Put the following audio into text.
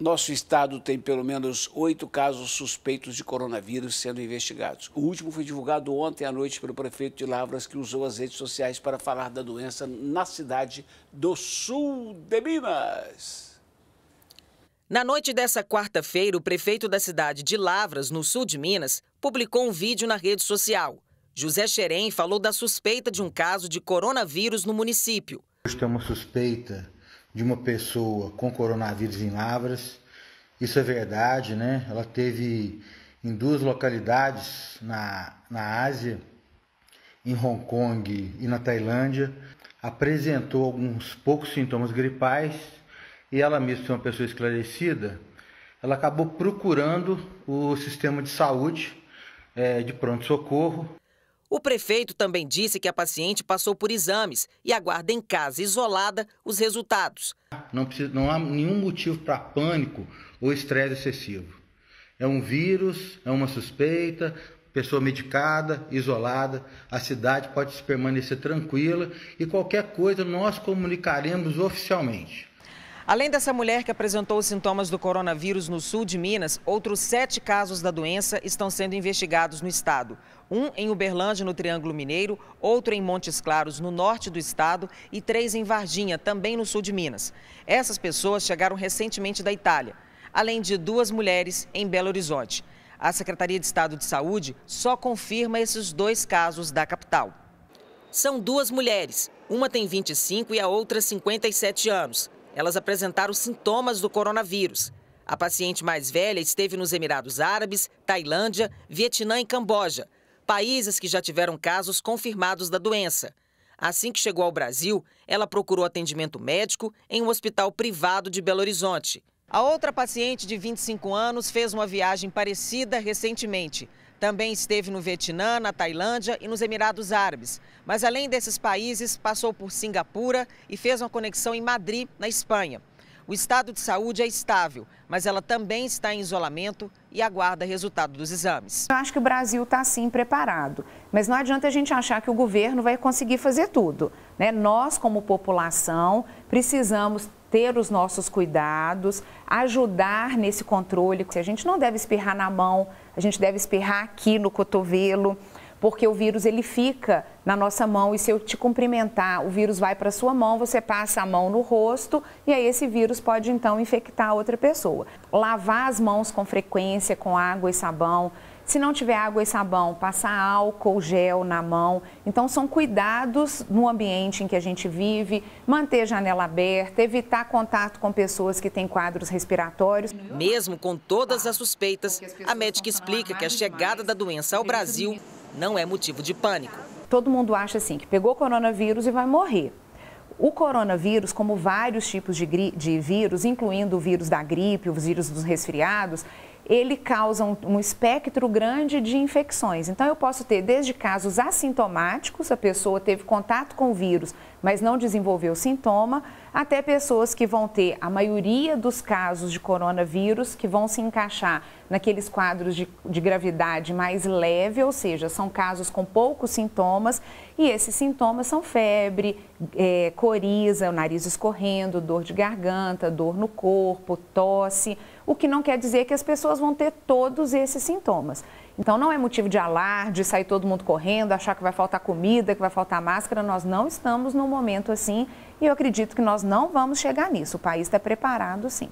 Nosso estado tem pelo menos oito casos suspeitos de coronavírus sendo investigados. O último foi divulgado ontem à noite pelo prefeito de Lavras, que usou as redes sociais para falar da doença na cidade do sul de Minas. Na noite dessa quarta-feira, o prefeito da cidade de Lavras, no sul de Minas, publicou um vídeo na rede social. José Xerém falou da suspeita de um caso de coronavírus no município. Hoje tem uma suspeita de uma pessoa com coronavírus em Lavras. Isso é verdade, né? Ela teve em duas localidades na, na Ásia, em Hong Kong e na Tailândia, apresentou alguns poucos sintomas gripais e ela mesma é uma pessoa esclarecida, ela acabou procurando o sistema de saúde é, de pronto-socorro o prefeito também disse que a paciente passou por exames e aguarda em casa, isolada, os resultados. Não, precisa, não há nenhum motivo para pânico ou estresse excessivo. É um vírus, é uma suspeita, pessoa medicada, isolada, a cidade pode permanecer tranquila e qualquer coisa nós comunicaremos oficialmente. Além dessa mulher que apresentou sintomas do coronavírus no sul de Minas, outros sete casos da doença estão sendo investigados no estado. Um em Uberlândia, no Triângulo Mineiro, outro em Montes Claros, no norte do estado, e três em Varginha, também no sul de Minas. Essas pessoas chegaram recentemente da Itália, além de duas mulheres em Belo Horizonte. A Secretaria de Estado de Saúde só confirma esses dois casos da capital. São duas mulheres. Uma tem 25 e a outra 57 anos. Elas apresentaram sintomas do coronavírus. A paciente mais velha esteve nos Emirados Árabes, Tailândia, Vietnã e Camboja, países que já tiveram casos confirmados da doença. Assim que chegou ao Brasil, ela procurou atendimento médico em um hospital privado de Belo Horizonte. A outra paciente de 25 anos fez uma viagem parecida recentemente. Também esteve no Vietnã, na Tailândia e nos Emirados Árabes. Mas além desses países, passou por Singapura e fez uma conexão em Madrid, na Espanha. O estado de saúde é estável, mas ela também está em isolamento e aguarda resultado dos exames. Eu acho que o Brasil está sim preparado, mas não adianta a gente achar que o governo vai conseguir fazer tudo. Né? Nós, como população, precisamos ter os nossos cuidados, ajudar nesse controle. A gente não deve espirrar na mão, a gente deve espirrar aqui no cotovelo, porque o vírus ele fica na nossa mão e se eu te cumprimentar, o vírus vai para sua mão, você passa a mão no rosto e aí esse vírus pode então infectar outra pessoa. Lavar as mãos com frequência com água e sabão, se não tiver água e sabão, passar álcool, gel na mão. Então, são cuidados no ambiente em que a gente vive, manter a janela aberta, evitar contato com pessoas que têm quadros respiratórios. Mesmo com todas as suspeitas, a médica explica que a chegada da doença ao Brasil não é motivo de pânico. Todo mundo acha assim que pegou coronavírus e vai morrer. O coronavírus, como vários tipos de, de, vírus, incluindo o vírus da gripe, os vírus dos resfriados, ele causa um, um, espectro grande de infecções. Então, eu posso ter desde casos assintomáticos, a pessoa teve contato com o vírus, mas não desenvolveu sintoma, até pessoas que vão ter a maioria dos casos de coronavírus que vão se encaixar naqueles quadros de, de gravidade mais leve, ou seja, são casos com poucos sintomas e esses sintomas são febre, é, coriza, o nariz escorrendo, dor de garganta, dor no corpo, tosse o que não quer dizer que as pessoas vão ter todos esses sintomas. Então não é motivo de alarde, sair todo mundo correndo, achar que vai faltar comida, que vai faltar máscara. Nós não estamos num momento assim e eu acredito que nós não vamos chegar nisso. O país está preparado sim.